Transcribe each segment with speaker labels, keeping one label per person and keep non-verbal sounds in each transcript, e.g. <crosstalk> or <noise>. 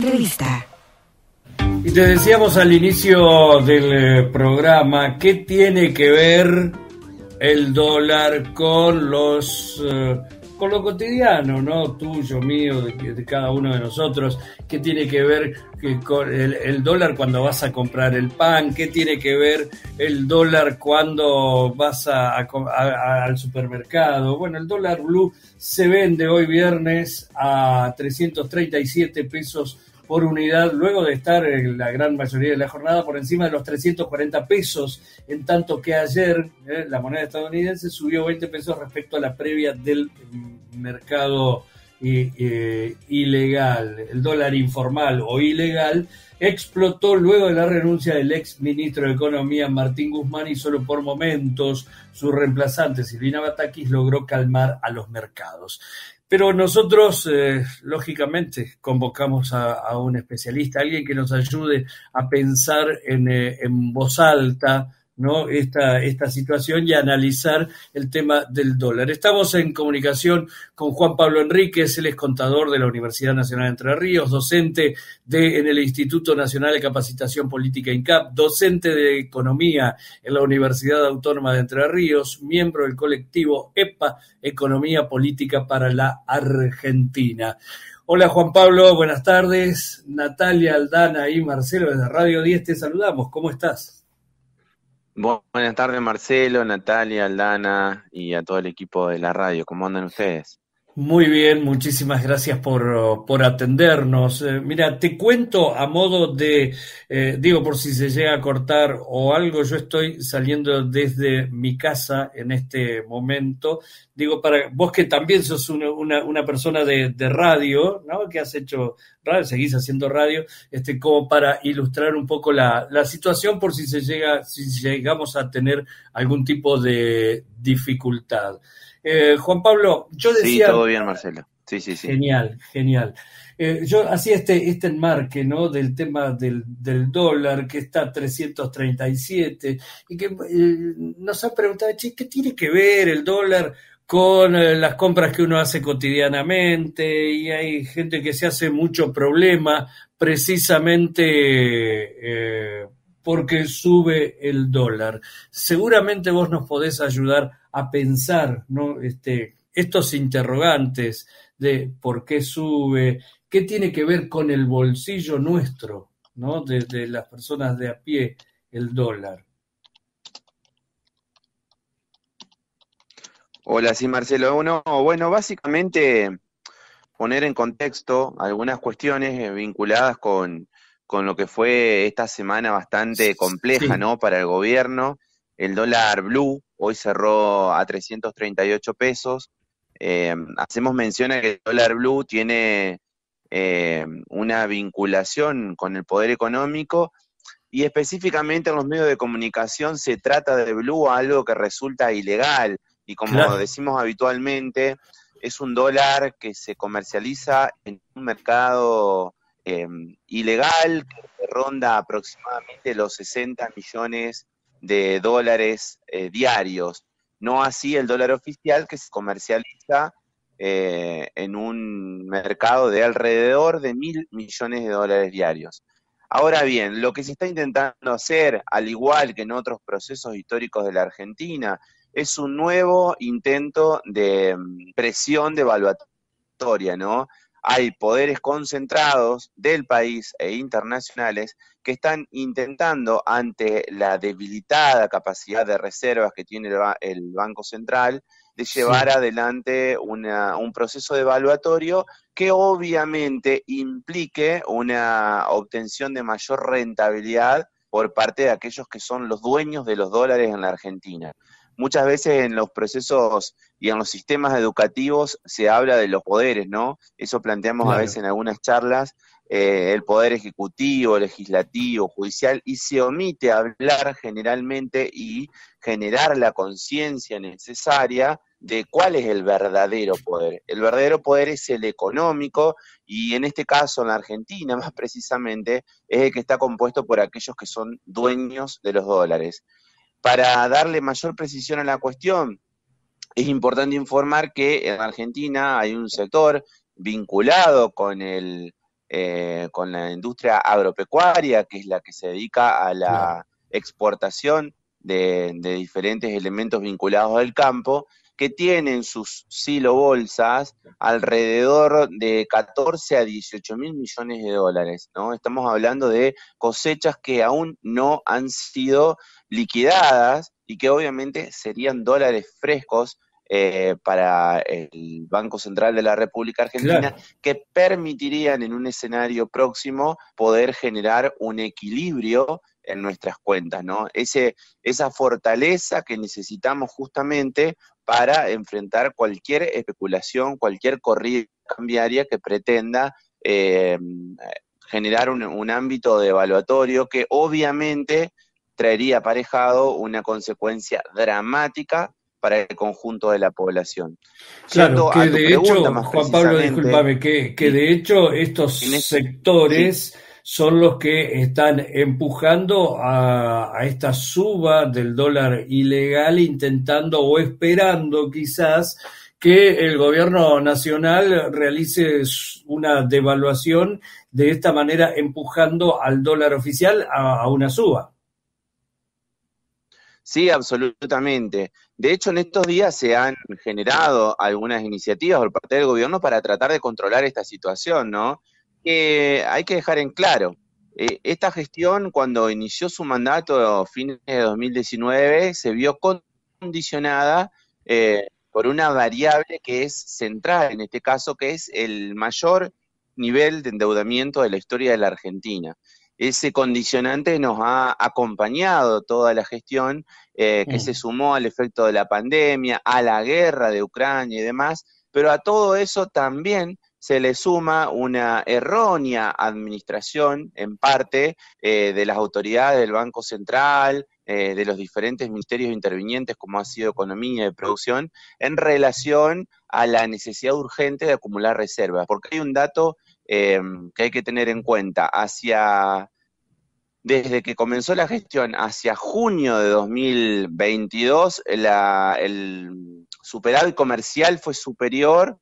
Speaker 1: Revista. Y te decíamos al inicio del eh, programa qué tiene que ver el dólar con los eh, con lo cotidiano, ¿no? Tuyo, mío, de, de, cada uno de nosotros, qué tiene que ver que eh, el, dólar cuando vas a comprar el pan, qué tiene que ver el dólar cuando vas al supermercado. Bueno, el dólar blue se vende hoy viernes a 337 pesos por unidad, luego de estar en la gran mayoría de la jornada por encima de los 340 pesos, en tanto que ayer eh, la moneda estadounidense subió 20 pesos respecto a la previa del mercado eh, eh, ilegal. El dólar informal o ilegal explotó luego de la renuncia del ex ministro de Economía Martín Guzmán y solo por momentos su reemplazante Silvina Batakis logró calmar a los mercados. Pero nosotros, eh, lógicamente, convocamos a, un especialista, alguien que nos ayude a pensar en eh, voz alta, ¿no? Esta, esta situación y analizar el tema del dólar. Estamos en comunicación con Juan Pablo Enríquez, él es contador de la Universidad Nacional de Entre Ríos, docente de, en el Instituto Nacional de Capacitación Política INCAP, docente de Economía en la Universidad Autónoma de Entre Ríos, miembro del colectivo EPA, Economía Política para la Argentina. Hola Juan Pablo, buenas tardes. Natalia Aldana y Marcelo desde Radio 10 te saludamos. ¿Cómo estás?
Speaker 2: Buenas tardes, Marcelo, Natalia, Aldana y a todo el equipo de la radio. ¿Cómo andan ustedes?
Speaker 1: Muy bien, muchísimas gracias por, atendernos. Eh, mira, te cuento a modo de, eh, digo por si se llega a cortar o algo, yo estoy saliendo desde mi casa en este momento. Digo, para vos que también sos una, persona de, radio, ¿no? Que has hecho radio, seguís haciendo radio, este, como para ilustrar un poco la, la situación por si se llega, si llegamos a tener algún tipo de dificultad. Eh, Juan Pablo, yo decía... Sí, todo bien, Marcelo. Sí, sí, sí. Genial, genial. Eh, yo hacía este, este enmarque ¿no? del tema del, dólar que está a 337 y que eh, nos han preguntado, che, ¿qué tiene que ver el dólar con las compras que uno hace cotidianamente? Y hay gente que se hace mucho problema precisamente porque sube el dólar. Seguramente vos nos podés ayudar a pensar ¿no? este, estos interrogantes de por qué sube, qué tiene que ver con el bolsillo nuestro, ¿no? de, las personas de a pie, el dólar.
Speaker 2: Hola, sí, Marcelo. bueno, básicamente poner en contexto algunas cuestiones eh, vinculadas con, lo que fue esta semana bastante compleja, ¿no? Para el gobierno, el dólar blue, hoy cerró a 338 pesos. Eh, hacemos mención a que el dólar blue tiene eh, una vinculación con el poder económico y específicamente en los medios de comunicación se trata de blue algo que resulta ilegal y como decimos habitualmente es un dólar que se comercializa en un mercado eh, ilegal que ronda aproximadamente los 60 millones de dólares eh, diarios, no así el dólar oficial que se comercializa eh, en un mercado de alrededor de mil millones de dólares diarios. Ahora bien, lo que se está intentando hacer, al igual que en otros procesos históricos de la Argentina, es un nuevo intento de mm, presión devaluatoria, ¿no? hay poderes concentrados del país e internacionales que están intentando, ante la debilitada capacidad de reservas que tiene el, Banco Central, de llevar adelante un proceso de evaluatorio que obviamente implique una obtención de mayor rentabilidad por parte de aquellos que son los dueños de los dólares en la Argentina muchas veces en los procesos y en los sistemas educativos se habla de los poderes, ¿no? Eso planteamos a veces en algunas charlas, eh, el poder ejecutivo, legislativo, judicial, y se omite hablar generalmente y generar la conciencia necesaria de cuál es el verdadero poder. El verdadero poder es el económico y en este caso en la Argentina <laughs> más precisamente es el que está compuesto por aquellos que son dueños de los dólares. Para darle mayor precisión a la cuestión, es importante informar que en Argentina hay un sector vinculado con el eh, con la industria agropecuaria, que es la que se dedica a la exportación de, de diferentes elementos vinculados al campo, que tienen sus silobolsas alrededor de 14 a 18 mil millones de dólares. ¿no? Estamos hablando de cosechas que aún no han sido liquidadas y que obviamente serían dólares frescos eh, para el Banco Central de la República Argentina, que permitirían en un escenario próximo poder generar un equilibrio en nuestras cuentas, ¿no? Ese, esa fortaleza que necesitamos justamente para enfrentar cualquier especulación, cualquier corrida cambiaria que pretenda eh, generar un, ámbito devaluatorio, que obviamente traería aparejado una consecuencia dramática para el conjunto de la población. Claro, que de hecho, Juan Pablo, discúlpame,
Speaker 1: que, que de hecho estos sectores son los que están empujando a, esta suba del dólar ilegal, intentando o esperando quizás que el gobierno nacional realice una devaluación de esta manera empujando al dólar oficial a una suba.
Speaker 2: Sí, absolutamente. De hecho, en estos días se han generado algunas iniciativas por parte del gobierno para tratar de controlar esta situación, ¿no? Que hay que dejar en claro, eh, esta gestión, cuando inició su mandato a fines de 2019, se vio condicionada eh, por una variable que es central, en este caso, que es el mayor nivel de endeudamiento de la historia de la Argentina ese condicionante nos ha acompañado toda la gestión eh, que mm. se sumó al efecto de la pandemia, a la guerra de Ucrania y demás, pero a todo eso también se le suma una errónea administración en parte eh, de las autoridades del Banco Central, eh, de los diferentes ministerios intervinientes como ha sido economía y producción, en relación a la necesidad urgente de acumular reservas, porque hay un dato Em, que hay que tener en cuenta hacia desde que comenzó la gestión hacia junio de 2022, la, el superávit comercial fue superior,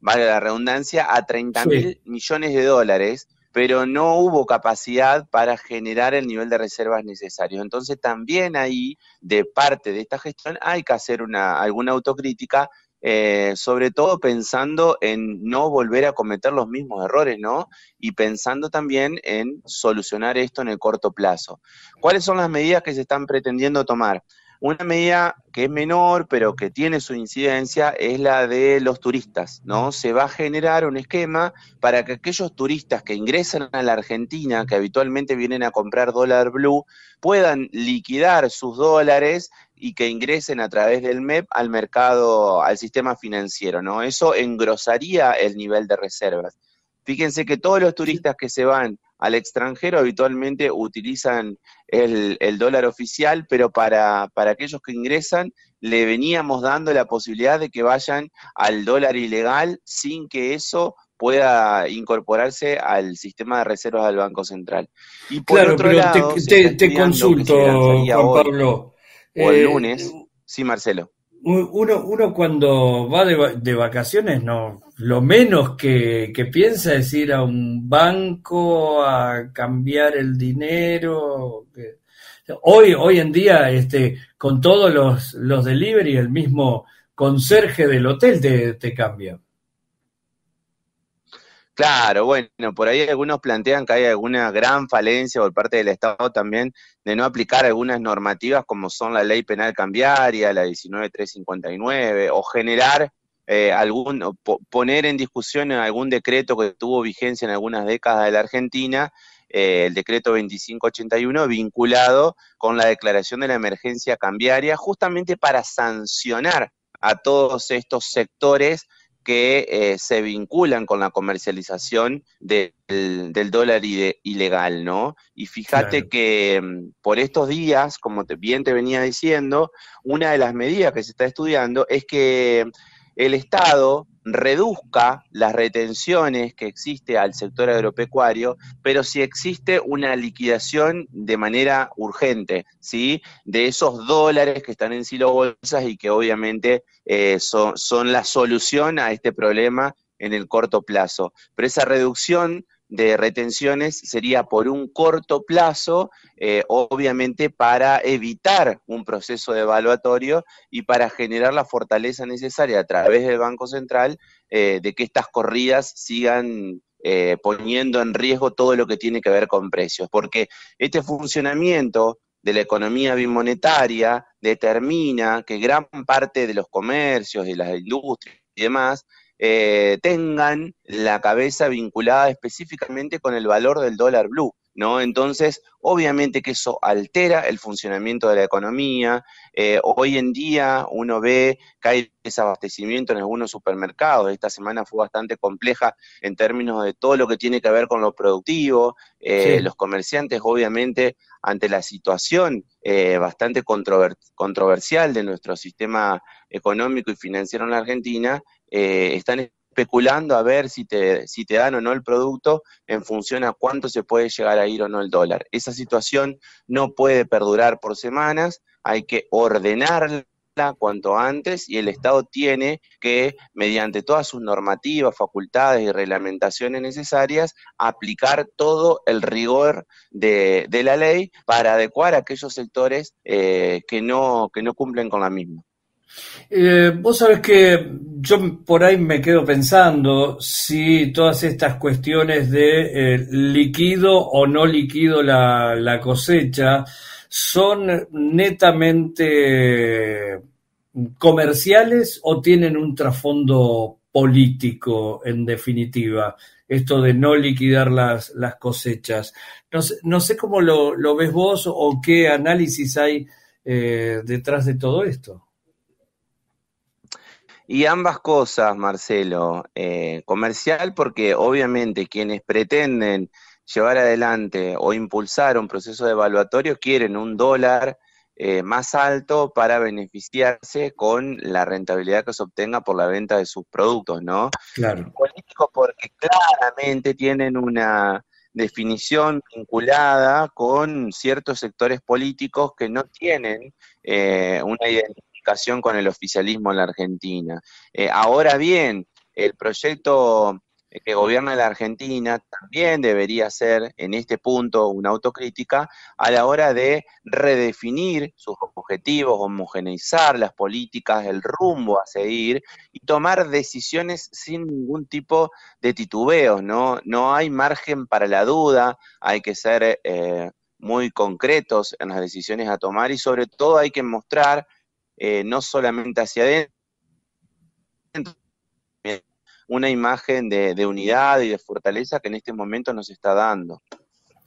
Speaker 2: vale la redundancia, a 30 mil millones de dólares, pero no hubo capacidad para generar el nivel de reservas necesario. Entonces también ahí, de parte de esta gestión, hay que hacer una, alguna autocrítica eh, sobre todo pensando en no volver a cometer los mismos errores, ¿no? Y pensando también en solucionar esto en el corto plazo. ¿Cuáles son las medidas que se están pretendiendo tomar? Una medida que es menor, pero que tiene su incidencia, es la de los turistas, ¿no? Se va a generar un esquema para que aquellos turistas que ingresan a la Argentina, que habitualmente vienen a comprar dólar blue, puedan liquidar sus dólares y que ingresen a través del MEP al mercado, al sistema financiero, ¿no? Eso engrosaría el nivel de reservas. Fíjense que todos los turistas que se van al extranjero habitualmente utilizan el, dólar oficial, pero para, aquellos que ingresan le veníamos dando la posibilidad de que vayan al dólar ilegal sin que eso pueda incorporarse al sistema de reservas del Banco Central.
Speaker 1: Y por claro, pero te, te consulto, Juan Pablo. O eh, lunes.
Speaker 2: Sí, Marcelo.
Speaker 1: Uno, cuando va de, de, vacaciones, no, lo menos que, que, piensa es ir a un banco a cambiar el dinero. Hoy, hoy en día, este, con todos los, los delivery, el mismo conserje del hotel te cambia.
Speaker 2: Claro, bueno, por ahí algunos plantean que hay alguna gran falencia por parte del Estado también de no aplicar algunas normativas como son la ley penal cambiaria, la 19359, o generar eh, algún, poner en discusión algún decreto que tuvo vigencia en algunas décadas de la Argentina, eh, el decreto 2581 vinculado con la declaración de la emergencia cambiaria, justamente para sancionar a todos estos sectores que eh, se vinculan con la comercialización del, del, dólar ilegal, ¿no? Y fíjate que mm, por estos días, como te, bien te venía diciendo, una de las medidas que se está estudiando es que mm, el Estado reduzca las retenciones que existe al sector agropecuario, pero si existe una liquidación de manera urgente, ¿sí? De esos dólares que están en silo bolsas y que obviamente eh, son, son la solución a este problema en el corto plazo. Pero esa reducción de retenciones sería por un corto plazo, eh, obviamente para evitar un proceso de evaluatorio y para generar la fortaleza necesaria a través del Banco Central eh, de que estas corridas sigan eh, poniendo en riesgo todo lo que tiene que ver con precios, porque este funcionamiento de la economía bimonetaria determina que gran parte de los comercios, y las industrias y demás, eh, tengan la cabeza vinculada específicamente con el valor del dólar blue. ¿no? Entonces, obviamente que eso altera el funcionamiento de la economía. Eh, hoy en día uno ve que hay desabastecimiento en algunos supermercados. Esta semana fue bastante compleja en términos de todo lo que tiene que ver con lo productivo. Eh, los comerciantes, obviamente, ante la situación eh, bastante controversial de nuestro sistema económico y financiero en la Argentina, están especulando a ver si te, si te dan o no el producto en función a cuánto se puede llegar a ir o no el dólar. Esa situación no puede perdurar por semanas, hay que ordenarla cuanto antes y el Estado tiene que, mediante todas sus normativas, facultades y reglamentaciones necesarias, aplicar todo el rigor de, la ley para adecuar a aquellos sectores eh, que, no, que no cumplen con la misma.
Speaker 1: Eh, vos sabés que yo por ahí me quedo pensando si todas estas cuestiones de eh, liquido o no liquido la, cosecha son netamente comerciales o tienen un trasfondo político, en definitiva, esto de no liquidar las, cosechas. No sé, cómo lo, lo, ves vos o qué análisis hay eh, detrás de todo esto. Y ambas
Speaker 2: cosas, Marcelo, eh, comercial porque obviamente quienes pretenden llevar adelante o impulsar un proceso de evaluatorio quieren un dólar eh, más alto para beneficiarse con la rentabilidad que se obtenga por la venta de sus productos, ¿no? Claro. político porque claramente tienen una definición vinculada con ciertos sectores políticos que no tienen eh, una identidad con el oficialismo en la Argentina. Eh, ahora bien, el proyecto eh, que gobierna la Argentina también debería ser en este punto una autocrítica a la hora de redefinir sus objetivos, homogeneizar las políticas, el rumbo a seguir y tomar decisiones sin ningún tipo de titubeos, ¿no? No hay margen para la duda, hay que ser eh, muy concretos en las decisiones a tomar y sobre todo hay que mostrar eh, no solamente hacia adentro, una imagen de, unidad y de fortaleza que en este momento nos está dando.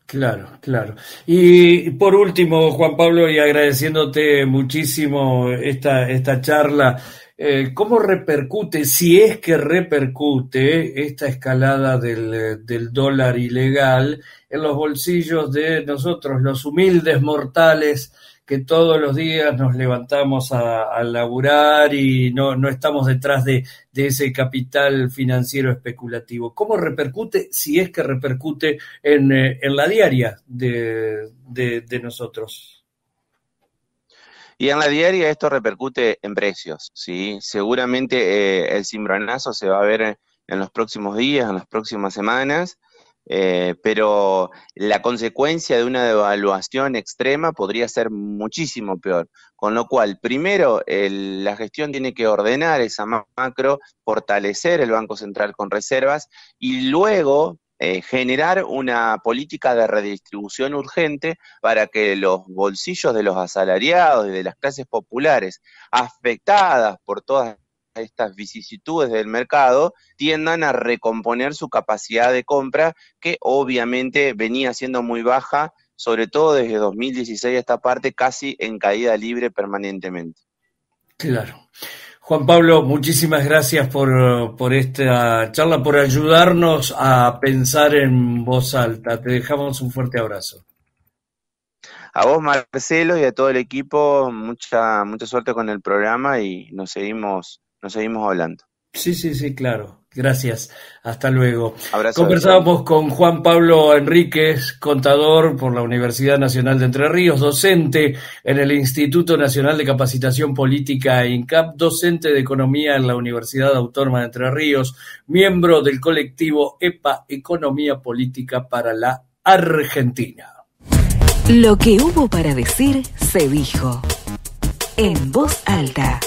Speaker 1: Claro, claro. Y por último, Juan Pablo, y agradeciéndote muchísimo esta, esta charla, eh, ¿cómo repercute, si es que repercute, esta escalada del, del dólar ilegal en los bolsillos de nosotros, los humildes mortales? que todos los días nos levantamos a, a laburar y no, estamos detrás de, ese capital financiero especulativo. ¿Cómo repercute, si es que repercute, en, eh, la diaria de, nosotros?
Speaker 2: Y en la diaria esto repercute en precios, ¿sí? Seguramente eh, el cimbronazo se va a ver en los próximos días, en las próximas semanas, eh, pero la consecuencia de una devaluación extrema podría ser muchísimo peor. Con lo cual, primero, la gestión tiene que ordenar esa macro, fortalecer el Banco Central con reservas y luego eh, generar una política de redistribución urgente para que los bolsillos de los asalariados y de las clases populares afectadas por todas estas vicisitudes del mercado tiendan a recomponer su capacidad de compra, que obviamente venía siendo muy baja, sobre todo desde 2016 a esta parte, casi en caída libre permanentemente.
Speaker 1: Claro. Juan Pablo, muchísimas gracias por, esta charla, por ayudarnos a pensar en voz alta. Te dejamos un fuerte abrazo.
Speaker 2: A vos, Marcelo, y a todo el equipo, mucha, mucha suerte con el programa y nos seguimos nos seguimos hablando.
Speaker 1: Sí, sí, sí, claro. Gracias. Hasta luego. Abrazo, Conversábamos con Juan Pablo Enríquez, contador por la Universidad Nacional de Entre Ríos, docente en el Instituto Nacional de Capacitación Política INCAP, docente de Economía en la Universidad Autónoma de Entre Ríos, miembro del colectivo EPA Economía Política para la Argentina. Lo que hubo para decir se dijo. En voz alta.